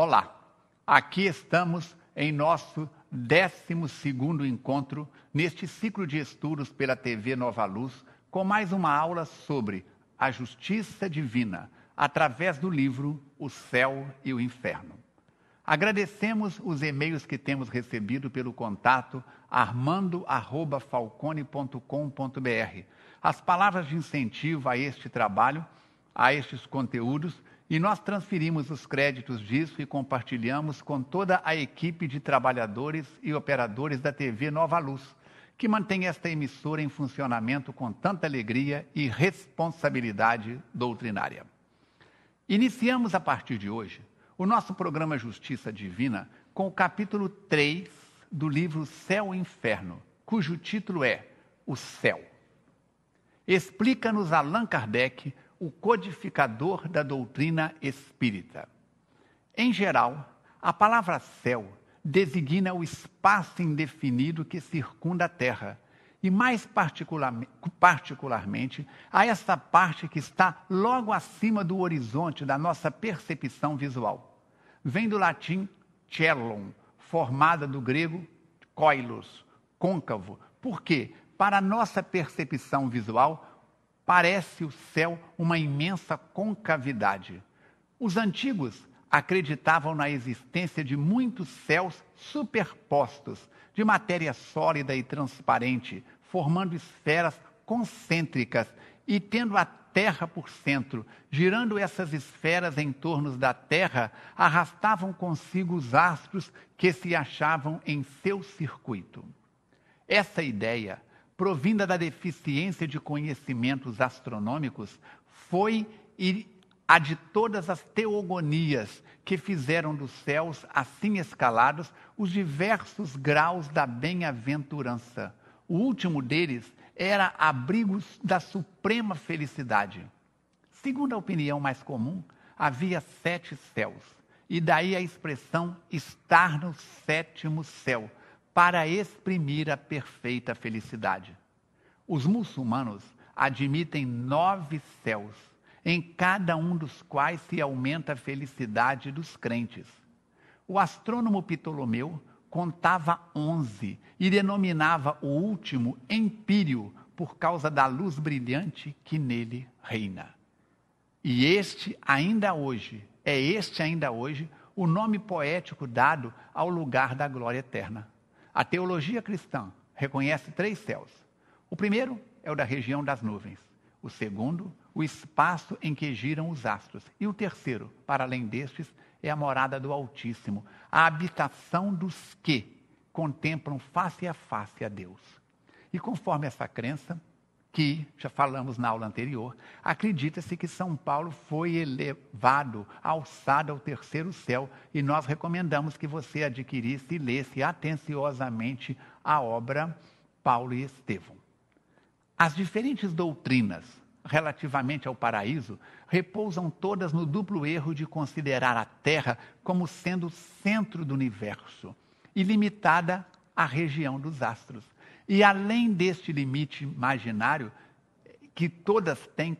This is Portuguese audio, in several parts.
Olá, aqui estamos em nosso 12 encontro neste ciclo de estudos pela TV Nova Luz, com mais uma aula sobre a justiça divina, através do livro O Céu e o Inferno. Agradecemos os e-mails que temos recebido pelo contato armando@falcone.com.br. As palavras de incentivo a este trabalho, a estes conteúdos e nós transferimos os créditos disso e compartilhamos com toda a equipe de trabalhadores e operadores da TV Nova Luz, que mantém esta emissora em funcionamento com tanta alegria e responsabilidade doutrinária. Iniciamos a partir de hoje o nosso programa Justiça Divina com o capítulo 3 do livro Céu e Inferno, cujo título é O Céu. Explica-nos Allan Kardec o codificador da doutrina espírita. Em geral, a palavra céu designa o espaço indefinido que circunda a Terra, e mais particularmente a essa parte que está logo acima do horizonte da nossa percepção visual. Vem do latim cellum, formada do grego coilos, côncavo, porque, para nossa percepção visual, parece o céu uma imensa concavidade. Os antigos acreditavam na existência de muitos céus superpostos, de matéria sólida e transparente, formando esferas concêntricas e tendo a Terra por centro. Girando essas esferas em torno da Terra, arrastavam consigo os astros que se achavam em seu circuito. Essa ideia provinda da deficiência de conhecimentos astronômicos, foi a de todas as teogonias que fizeram dos céus, assim escalados, os diversos graus da bem-aventurança. O último deles era abrigo da suprema felicidade. Segundo a opinião mais comum, havia sete céus, e daí a expressão estar no sétimo céu, para exprimir a perfeita felicidade. Os muçulmanos admitem nove céus, em cada um dos quais se aumenta a felicidade dos crentes. O astrônomo Ptolomeu contava onze e denominava o último Empírio, por causa da luz brilhante que nele reina. E este ainda hoje, é este ainda hoje o nome poético dado ao lugar da glória eterna. A teologia cristã reconhece três céus. O primeiro é o da região das nuvens. O segundo, o espaço em que giram os astros. E o terceiro, para além destes, é a morada do Altíssimo, a habitação dos que contemplam face a face a Deus. E conforme essa crença, que já falamos na aula anterior, acredita-se que São Paulo foi elevado, alçado ao terceiro céu, e nós recomendamos que você adquirisse e lesse atenciosamente a obra Paulo e Estevão. As diferentes doutrinas relativamente ao paraíso repousam todas no duplo erro de considerar a Terra como sendo o centro do universo e limitada à região dos astros e além deste limite imaginário, que todas têm,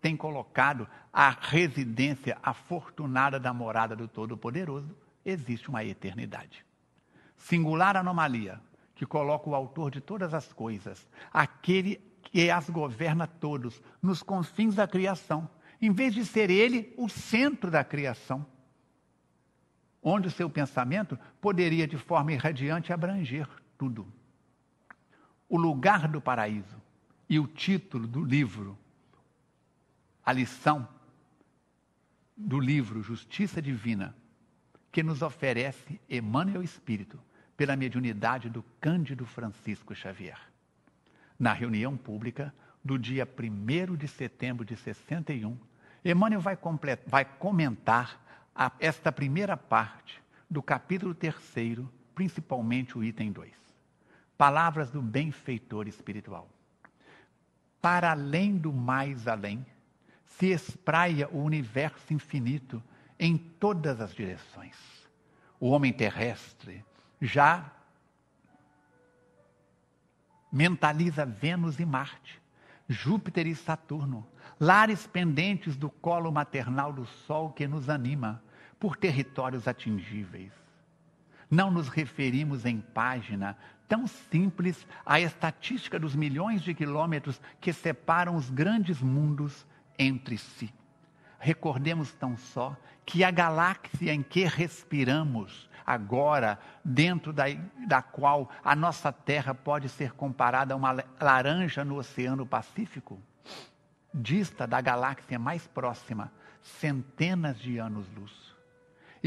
têm colocado a residência afortunada da morada do Todo-Poderoso, existe uma eternidade. Singular anomalia que coloca o autor de todas as coisas, aquele que as governa todos, nos confins da criação, em vez de ser ele o centro da criação, onde o seu pensamento poderia de forma irradiante abranger tudo. O Lugar do Paraíso e o título do livro, a lição do livro Justiça Divina, que nos oferece Emmanuel Espírito, pela mediunidade do Cândido Francisco Xavier. Na reunião pública do dia 1 de setembro de 61, Emmanuel vai, vai comentar a, esta primeira parte do capítulo 3, principalmente o item 2. Palavras do benfeitor espiritual. Para além do mais além, se espraia o universo infinito em todas as direções. O homem terrestre já mentaliza Vênus e Marte, Júpiter e Saturno, lares pendentes do colo maternal do Sol que nos anima, por territórios atingíveis. Não nos referimos em página tão simples a estatística dos milhões de quilômetros que separam os grandes mundos entre si. Recordemos tão só que a galáxia em que respiramos agora, dentro da, da qual a nossa Terra pode ser comparada a uma laranja no Oceano Pacífico, dista da galáxia mais próxima centenas de anos-luz.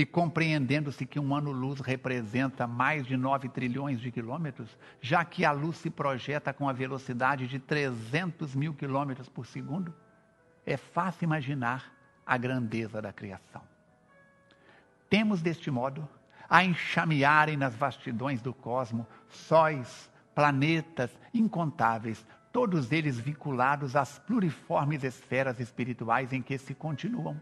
E compreendendo-se que um ano-luz representa mais de 9 trilhões de quilômetros, já que a luz se projeta com a velocidade de 300 mil quilômetros por segundo, é fácil imaginar a grandeza da criação. Temos, deste modo, a enxamearem nas vastidões do cosmo sóis, planetas incontáveis, todos eles vinculados às pluriformes esferas espirituais em que se continuam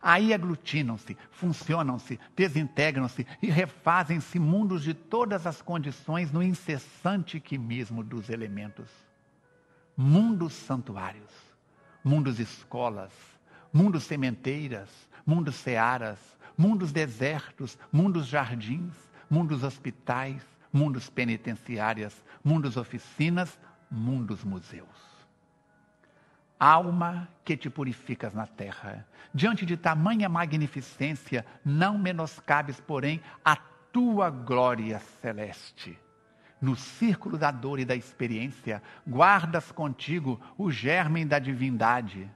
Aí aglutinam-se, funcionam-se, desintegram-se e refazem-se mundos de todas as condições no incessante quimismo dos elementos. Mundos santuários, mundos escolas, mundos sementeiras, mundos searas, mundos desertos, mundos jardins, mundos hospitais, mundos penitenciárias, mundos oficinas, mundos museus. Alma que te purificas na terra, diante de tamanha magnificência, não menoscabes, porém, a tua glória celeste. No círculo da dor e da experiência, guardas contigo o germe da divindade.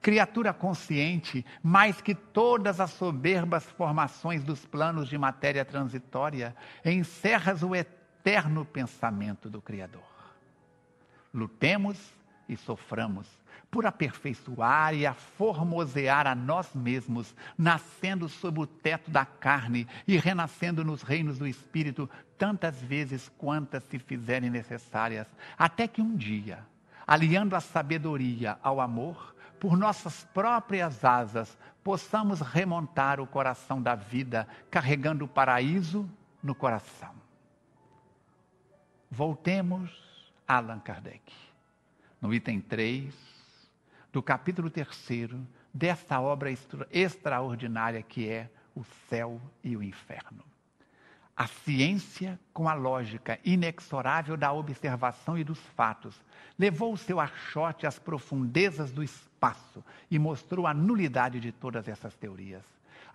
Criatura consciente, mais que todas as soberbas formações dos planos de matéria transitória, encerras o eterno pensamento do Criador. Lutemos e soframos, por aperfeiçoar e aformosear a nós mesmos, nascendo sob o teto da carne e renascendo nos reinos do Espírito, tantas vezes quantas se fizerem necessárias, até que um dia, aliando a sabedoria ao amor, por nossas próprias asas, possamos remontar o coração da vida, carregando o paraíso no coração. Voltemos a Allan Kardec no item 3 do capítulo 3 dessa obra extraordinária que é o céu e o inferno. A ciência, com a lógica inexorável da observação e dos fatos, levou o seu achote às profundezas do espaço e mostrou a nulidade de todas essas teorias.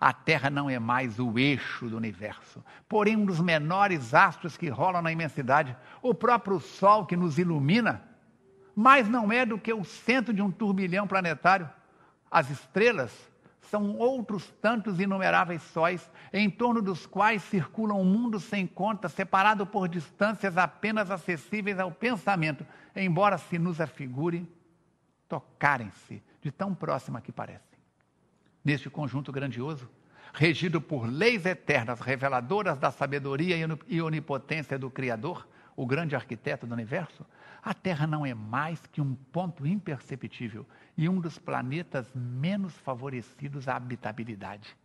A Terra não é mais o eixo do universo, porém um dos menores astros que rolam na imensidade, o próprio Sol que nos ilumina, mais não é do que o centro de um turbilhão planetário. As estrelas são outros tantos inumeráveis sóis, em torno dos quais circula um mundo sem conta, separado por distâncias apenas acessíveis ao pensamento, embora se nos afigure tocarem-se, de tão próxima que parecem. Neste conjunto grandioso, regido por leis eternas reveladoras da sabedoria e onipotência do Criador, o grande arquiteto do universo, a Terra não é mais que um ponto imperceptível e um dos planetas menos favorecidos à habitabilidade.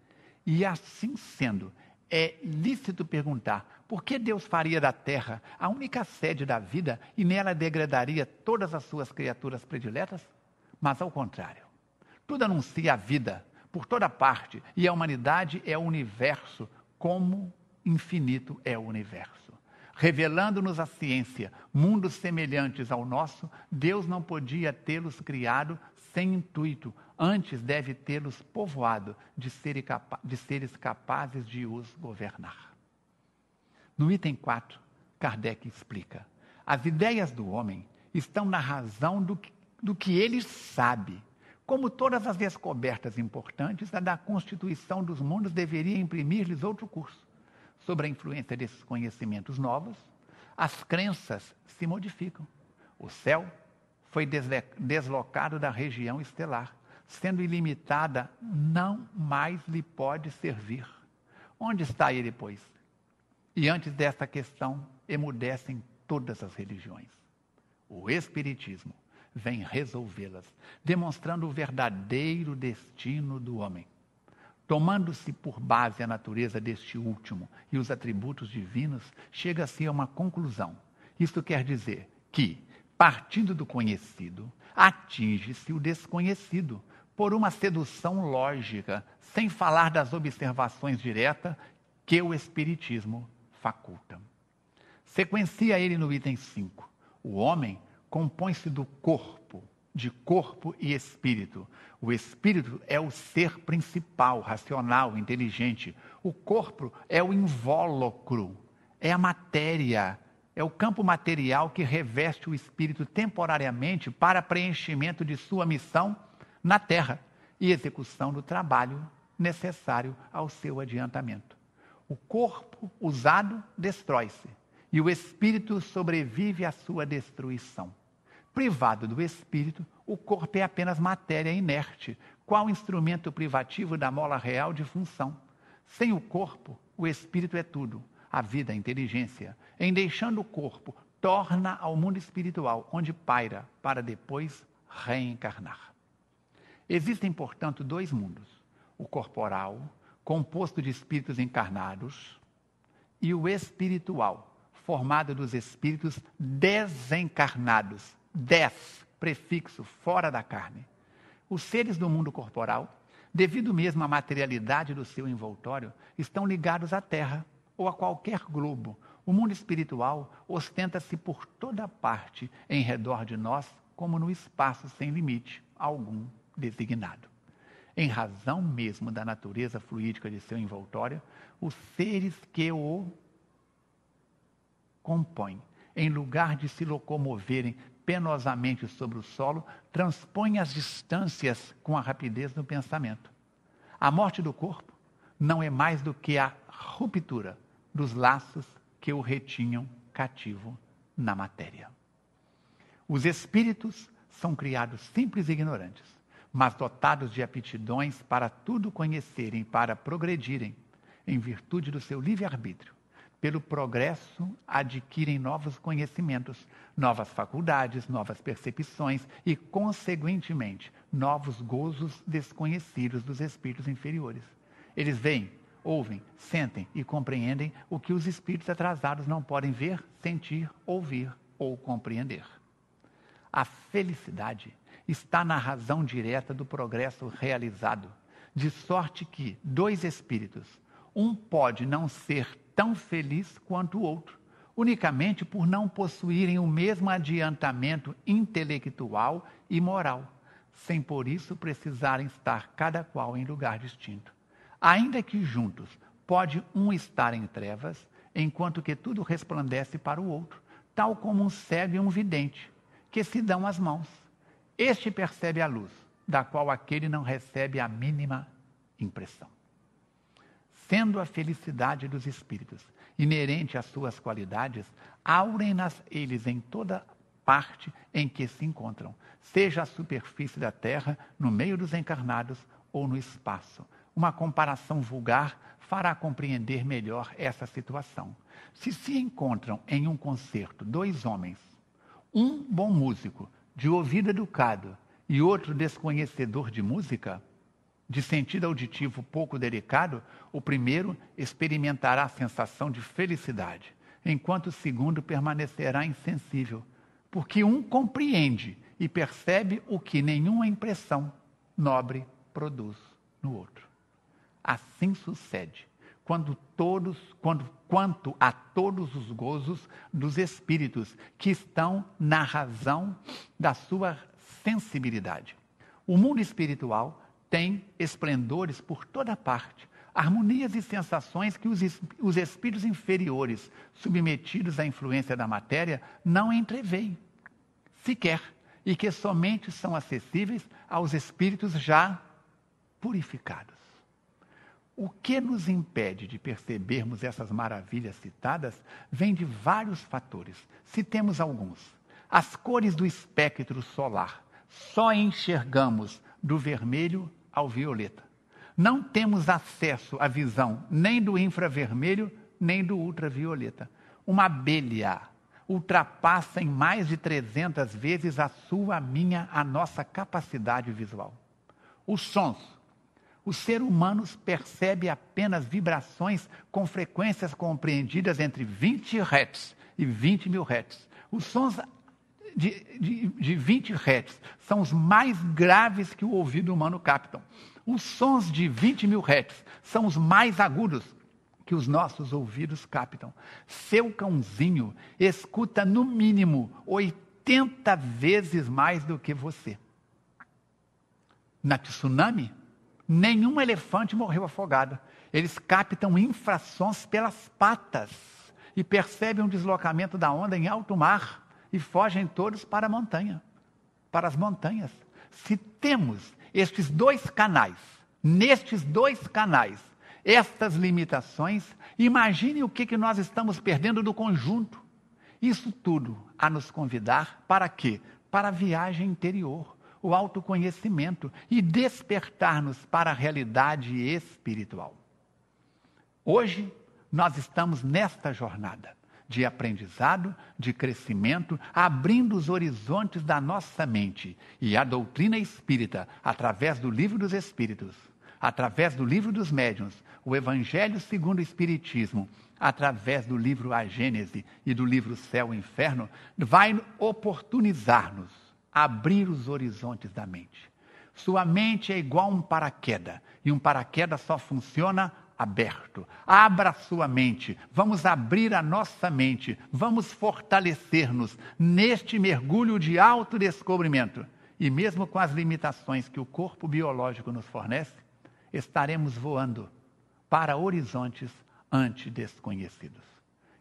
E assim sendo, é lícito perguntar por que Deus faria da terra a única sede da vida e nela degradaria todas as suas criaturas prediletas? Mas ao contrário, tudo anuncia a vida por toda parte e a humanidade é o universo, como infinito é o universo revelando-nos a ciência, mundos semelhantes ao nosso, Deus não podia tê-los criado sem intuito, antes deve tê-los povoado de, seres capazes de os governar. No item 4, Kardec explica: as ideias do homem estão na razão do que, do que ele sabe. Como todas as descobertas importantes, a da constituição dos mundos deveria imprimir-lhes outro curso sobre a influência desses conhecimentos novos, as crenças se modificam. O céu foi deslocado da região estelar, sendo ilimitada, não mais lhe pode servir. Onde está ele, pois? E antes desta questão, emudecem todas as religiões. O Espiritismo vem resolvê-las, demonstrando o verdadeiro destino do homem. Tomando-se por base a natureza deste último e os atributos divinos, chega-se a uma conclusão. Isto quer dizer que, partindo do conhecido, atinge-se o desconhecido por uma sedução lógica, sem falar das observações diretas que o Espiritismo faculta. Sequencia ele no item 5. O homem compõe-se do corpo, de corpo e espírito, o espírito é o ser principal, racional, inteligente. O corpo é o invólucro, é a matéria, é o campo material que reveste o espírito temporariamente para preenchimento de sua missão na terra e execução do trabalho necessário ao seu adiantamento. O corpo usado destrói-se e o espírito sobrevive à sua destruição. Privado do espírito, o corpo é apenas matéria inerte, qual instrumento privativo da mola real de função. Sem o corpo, o espírito é tudo, a vida, a inteligência. Em deixando o corpo, torna ao mundo espiritual, onde paira, para depois reencarnar. Existem, portanto, dois mundos: o corporal, composto de espíritos encarnados, e o espiritual, formado dos espíritos desencarnados. Dez prefixo fora da carne. Os seres do mundo corporal, devido mesmo à materialidade do seu envoltório, estão ligados à terra ou a qualquer globo. O mundo espiritual ostenta-se por toda parte em redor de nós, como no espaço sem limite algum designado. Em razão mesmo da natureza fluídica de seu envoltório, os seres que o compõem, em lugar de se locomoverem penosamente sobre o solo, transpõe as distâncias com a rapidez do pensamento. A morte do corpo não é mais do que a ruptura dos laços que o retinham cativo na matéria. Os espíritos são criados simples e ignorantes, mas dotados de aptidões para tudo conhecerem, para progredirem, em virtude do seu livre-arbítrio pelo progresso, adquirem novos conhecimentos, novas faculdades, novas percepções e, consequentemente, novos gozos desconhecidos dos espíritos inferiores. Eles veem, ouvem, sentem e compreendem o que os espíritos atrasados não podem ver, sentir, ouvir ou compreender. A felicidade está na razão direta do progresso realizado, de sorte que dois espíritos, um pode não ser tão feliz quanto o outro, unicamente por não possuírem o mesmo adiantamento intelectual e moral, sem por isso precisarem estar cada qual em lugar distinto. Ainda que juntos, pode um estar em trevas, enquanto que tudo resplandece para o outro, tal como um cego e um vidente, que se dão as mãos. Este percebe a luz, da qual aquele não recebe a mínima impressão sendo a felicidade dos espíritos inerente às suas qualidades, aurem-nas eles em toda parte em que se encontram, seja a superfície da terra, no meio dos encarnados ou no espaço. Uma comparação vulgar fará compreender melhor essa situação. Se se encontram em um concerto dois homens, um bom músico, de ouvido educado, e outro desconhecedor de música, de sentido auditivo pouco delicado, o primeiro experimentará a sensação de felicidade, enquanto o segundo permanecerá insensível, porque um compreende e percebe o que nenhuma impressão nobre produz no outro. Assim sucede quando todos, quando quanto a todos os gozos dos espíritos que estão na razão da sua sensibilidade. O mundo espiritual tem esplendores por toda parte, harmonias e sensações que os, os espíritos inferiores, submetidos à influência da matéria, não entreveem sequer, e que somente são acessíveis aos espíritos já purificados. O que nos impede de percebermos essas maravilhas citadas vem de vários fatores. Citemos alguns. As cores do espectro solar. Só enxergamos do vermelho ao violeta. Não temos acesso à visão nem do infravermelho, nem do ultravioleta. Uma abelha ultrapassa em mais de 300 vezes a sua, a minha, a nossa capacidade visual. Os sons. O ser humano percebe apenas vibrações com frequências compreendidas entre 20 Hz e 20 mil Hz. Os sons de, de, de 20 hertz são os mais graves que o ouvido humano capta. Os sons de 20 mil hertz são os mais agudos que os nossos ouvidos captam. Seu cãozinho escuta no mínimo 80 vezes mais do que você. Na tsunami, nenhum elefante morreu afogado. Eles captam infrações pelas patas e percebem um deslocamento da onda em alto mar e fogem todos para a montanha, para as montanhas. Se temos estes dois canais, nestes dois canais, estas limitações, imagine o que, que nós estamos perdendo do conjunto. Isso tudo a nos convidar para quê? Para a viagem interior, o autoconhecimento e despertar-nos para a realidade espiritual. Hoje, nós estamos nesta jornada de aprendizado, de crescimento, abrindo os horizontes da nossa mente. E a doutrina espírita, através do Livro dos Espíritos, através do Livro dos Médiuns, o Evangelho segundo o Espiritismo, através do livro A Gênese e do livro Céu e Inferno, vai oportunizar-nos abrir os horizontes da mente. Sua mente é igual a um paraquedas, e um paraquedas só funciona aberto. Abra sua mente, vamos abrir a nossa mente, vamos fortalecer-nos neste mergulho de autodescobrimento. E mesmo com as limitações que o corpo biológico nos fornece, estaremos voando para horizontes antidesconhecidos.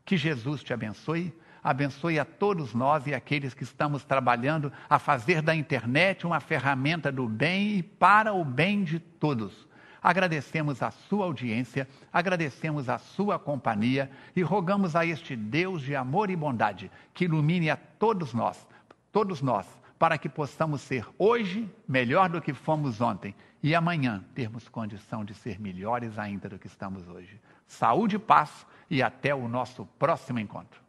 Que Jesus te abençoe, abençoe a todos nós e aqueles que estamos trabalhando a fazer da internet uma ferramenta do bem e para o bem de todos Agradecemos a sua audiência, agradecemos a sua companhia e rogamos a este Deus de amor e bondade que ilumine a todos nós, todos nós, para que possamos ser hoje melhor do que fomos ontem e amanhã termos condição de ser melhores ainda do que estamos hoje. Saúde e paz e até o nosso próximo encontro.